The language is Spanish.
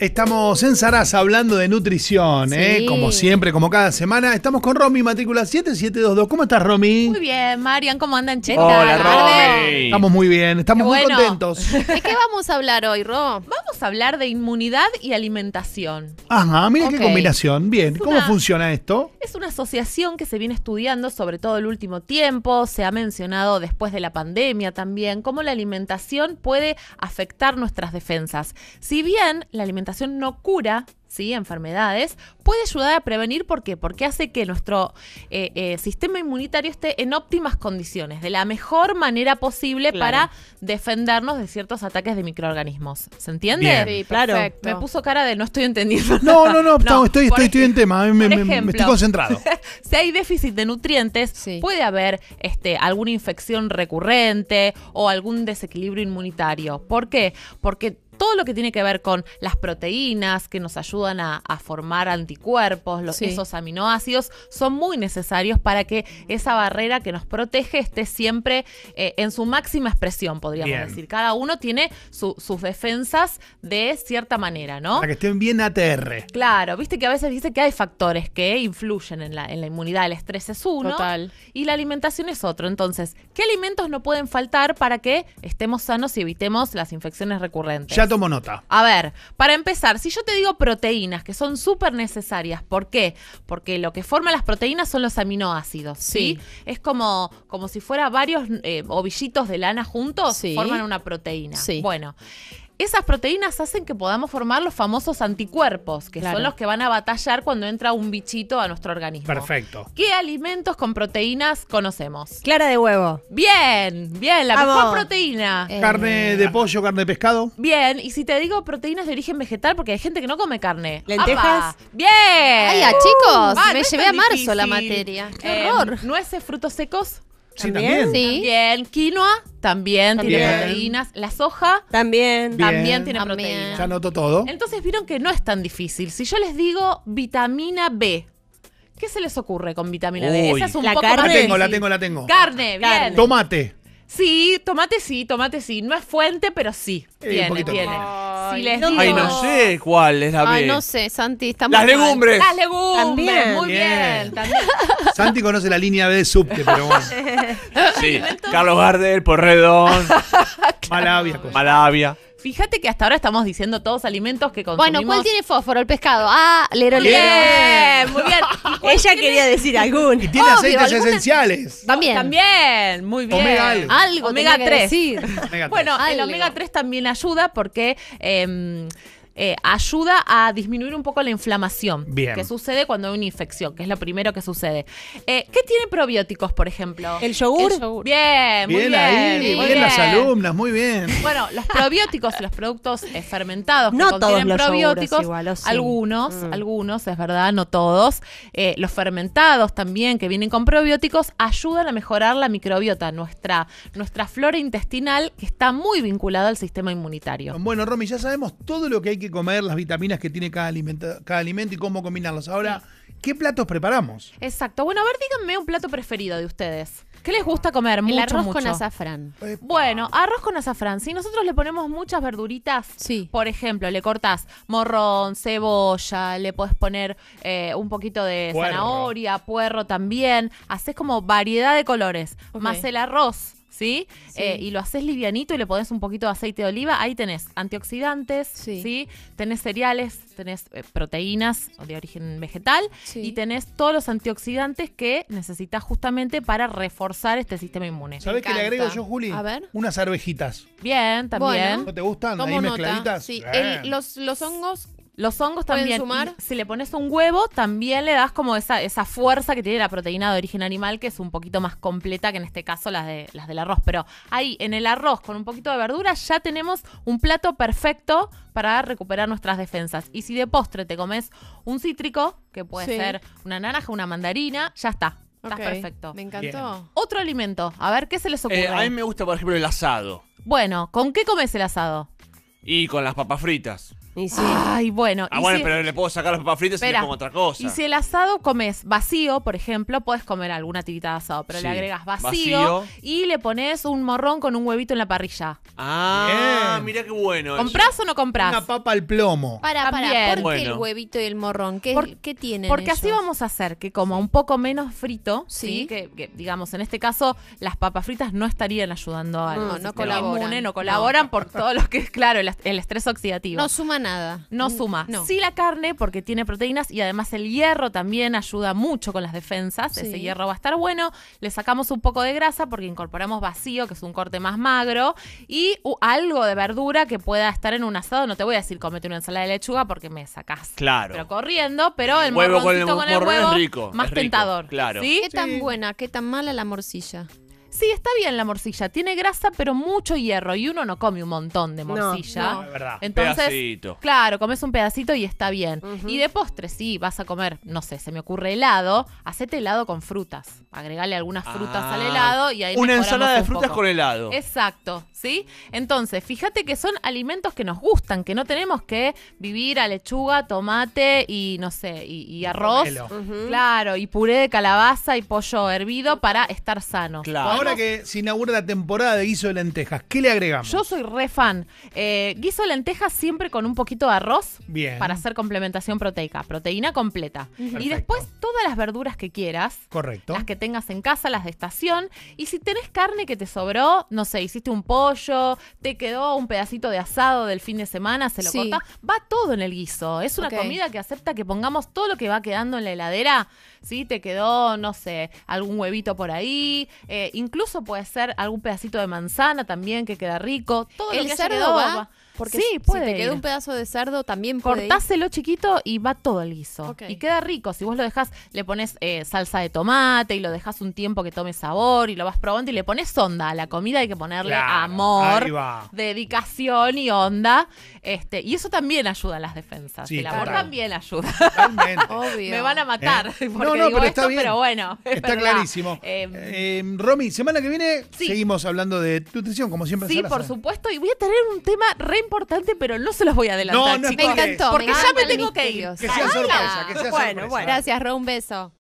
Estamos en Sarasa hablando de nutrición, ¿eh? como siempre, como cada semana. Estamos con Romy, matrícula 7722. ¿Cómo estás, Romy? Muy bien, Marian, ¿cómo andan, Cheta? Hola, Romy. Estamos muy bien, estamos muy contentos. ¿De qué vamos a hablar hoy, Ro? hablar de inmunidad y alimentación. Ajá, mira qué combinación. Bien, ¿cómo funciona esto? Es una asociación que se viene estudiando sobre todo el último tiempo, se ha mencionado después de la pandemia también, cómo la alimentación puede afectar nuestras defensas. Si bien la alimentación no cura ¿sí? enfermedades, puede ayudar a prevenir. ¿Por qué? Porque hace que nuestro eh, eh, sistema inmunitario esté en óptimas condiciones, de la mejor manera posible para defendernos de ciertos ataques de microorganismos. ¿Se entiende? Sí, claro. Me puso cara de no estoy entendiendo. No, no, no, estoy, estoy, en tema, me, estoy concentrado. si hay déficit de nutrientes, puede haber este, alguna infección recurrente o algún desequilibrio inmunitario. ¿Por qué? Porque todo lo que tiene que ver con las proteínas que nos ayudan a, formar anticuerpos, los, esos aminoácidos, son muy necesarios para que esa barrera que nos protege esté siempre eh, en su máxima expresión, podríamos decir. Cada uno tiene sus defensas de cierta manera, ¿no? Para que estén bien ATR. Claro, viste que a veces dice que hay factores que influyen en la, en la inmunidad. El estrés es uno y la alimentación es otro. Entonces, ¿qué alimentos no pueden faltar para que estemos sanos y evitemos las infecciones recurrentes? tomo nota. A ver, para empezar, si yo te digo proteínas, que son súper necesarias, ¿por qué? Porque lo que forman las proteínas son los aminoácidos, ¿sí? Es como, como si fuera varios eh, ovillitos de lana juntos, forman una proteína. Sí. Bueno, esas proteínas hacen que podamos formar los famosos anticuerpos, que son los que van a batallar cuando entra un bichito a nuestro organismo. Perfecto. ¿Qué alimentos con proteínas conocemos? Clara de huevo. Bien, bien, la mejor proteína. Eh, carne de ah. pollo, carne de pescado. Bien, y si te digo proteínas de origen vegetal, porque hay gente que no come carne. Lentejas. Bien. Ay, chicos, uh. ah, me llevé a marzo la materia. Qué eh, horror. Nueces, frutos secos. Sí, también. Quinoa también, tiene proteínas. La soja también. También tiene proteínas. Ya noto todo. Entonces vieron que no es tan difícil. Si yo les digo vitamina B, ¿qué se les ocurre con vitamina B? Esa es un La poco carne. La tengo, la tengo, la tengo. Carne, bien. Tomate. Sí, tomate sí, tomate sí. No es fuente, pero sí. Eh, tiene, tiene. Ay, no sé cuál es la B. Ay, no sé, Santi, Las legumbres. Las legumbres. También. Muy bien. Santi conoce la línea B de subte, pero bueno. Sí, Carlos Gardel, Porredón, Malavia. cosa. Malavia. Fíjate que hasta ahora estamos diciendo todos alimentos que consumimos. Bueno, ¿cuál tiene fósforo? El pescado. Ah, lero lero. Bien, muy bien. Ella quería decir algún. Y tiene aceites esenciales. También. También, muy bien. Omega algo. Omega 3. Bueno, el omega 3 también ayuda porque em, eh, ayuda a disminuir un poco la inflamación que sucede cuando hay una infección, que es lo primero que sucede. Eh, ¿Qué tiene probióticos, por ejemplo? El yogur. El yogur. Bien, muy bien. muy bien, las alumnas, muy bien. Bueno, los probióticos, los productos eh, fermentados no todos los probióticos, algunos, mm. algunos, es verdad, no todos. Eh, los fermentados también que vienen con probióticos ayudan a mejorar la microbiota, nuestra, nuestra flora intestinal que está muy vinculada al sistema inmunitario. Bueno, Romy, ya sabemos todo lo que hay que comer, las vitaminas que tiene cada alimento, cada alimento y cómo combinarlos. Ahora, ¿qué platos preparamos? Exacto. Bueno, a ver, díganme un plato preferido de ustedes. ¿Qué les gusta comer? Mucho, el arroz con azafrán. Bueno, arroz con azafrán. Si nosotros le ponemos muchas verduritas, sí. por ejemplo, le cortas morrón, cebolla, le puedes poner eh, un poquito de zanahoria, puerro también. Haces como variedad de colores. Más el arroz ¿sí? Eh, y lo haces livianito y le pones un poquito de aceite de oliva, ahí tenés antioxidantes, sí. Tenés cereales, tenés eh, proteínas de origen vegetal y tenés todos los antioxidantes que necesitas justamente para reforzar este sistema inmune. ¿Sabes qué le agrego yo, Juli? A ver. Unas arvejitas. Bien, también. ¿No te gustan? Ahí mezcladitas. Sí. los, los hongos los hongos también. Sumar? Si le pones un huevo, también le das como esa, fuerza que tiene la proteína de origen animal, que es un poquito más completa que en este caso las, de, las del arroz. Pero ahí, en el arroz con un poquito de verdura, ya tenemos un plato perfecto para recuperar nuestras defensas. Y si de postre te comes un cítrico, que puede ser una naranja, una mandarina, ya está. Estás perfecto. Me encantó. Otro alimento. A ver, ¿qué se les ocurre? Eh, a mí me gusta, por ejemplo, el asado. Bueno, ¿con qué comes el asado? Y con las papas fritas. Y Ay, bueno. Ah, bueno, pero le puedo sacar las papas fritas y le otra cosa. Y si el asado comes vacío, por ejemplo, puedes comer alguna tirita de asado, pero le agregas vacío, y le pones un morrón con un huevito en la parrilla. Ah, mira qué bueno. ¿Comprás o no comprás? Una papa al plomo. Para, para, ¿por qué el huevito y el morrón? ¿Qué, por, tienen? Porque así vamos a hacer que coma un poco menos frito, ¿sí? Que, digamos, en este caso, las papas fritas no estarían ayudando al no, no colaboran. no colaboran por todo lo que es, claro, el, el estrés oxidativo. No suman no suma. Sí la carne porque tiene proteínas y además el hierro también ayuda mucho con las defensas. Ese hierro va a estar bueno. Le sacamos un poco de grasa porque incorporamos vacío, que es un corte más magro, y algo de verdura que pueda estar en un asado. No te voy a decir comete una ensalada de lechuga porque me sacas Claro. Pero corriendo, pero el huevo con el, huevo rico, más tentador. Claro. ¿Qué tan buena, qué tan mala la morcilla? Sí, está bien la morcilla. Tiene grasa, pero mucho hierro. Y uno no come un montón de morcilla. No, verdad. Entonces, pedacito. claro, comes un pedacito y está bien. Y de postre, sí, vas a comer, no sé, se me ocurre helado. Hacete helado con frutas. Agregale algunas frutas ah. al helado y ahí Una ensalada de frutas con helado. Exacto. ¿sí? Entonces, fíjate que son alimentos que nos gustan, que no tenemos que vivir a lechuga, tomate y no sé, y, arroz. Claro, y puré de calabaza y pollo hervido para estar sano. Ahora que se inaugura la temporada de guiso de lentejas, ¿qué le agregamos? Yo soy re fan. Eh, guiso de lentejas siempre con un poquito de arroz para hacer complementación proteica, proteína completa. Y después todas las verduras que quieras. Correcto. Las que tengas en casa, las de estación. Y si tenés carne que te sobró, no sé, hiciste un pollo te quedó un pedacito de asado del fin de semana, se lo sí. Va todo en el guiso. Es una comida que acepta que pongamos todo lo que va quedando en la heladera. ¿Sí? Te quedó, no sé, algún huevito por ahí. Eh, incluso puede ser algún pedacito de manzana también que queda rico. Todo el lo que cerdo va porque sí, puede si te queda un pedazo de cerdo, también Cortáselo chiquito y va todo el guiso. Y queda rico. Si vos lo dejas, le pones eh, salsa de tomate y lo dejas un tiempo que tome sabor y lo vas probando y le pones onda a la comida. Hay que ponerle amor, dedicación y onda. Este, y eso también ayuda a las defensas. Sí, el amor también ayuda. Me van a matar. ¿Eh? No, pero está bien. Pero bueno. está clarísimo. Em, em, Romy, semana que viene seguimos hablando de nutrición, como siempre. Sí, por supuesto. Y voy a tener un tema re importante, pero no se los voy a adelantar. chicos, me encantó. Porque ya me tengo que ir. Que sea sorpresa, que sea Bueno. Gracias, Ro, un beso.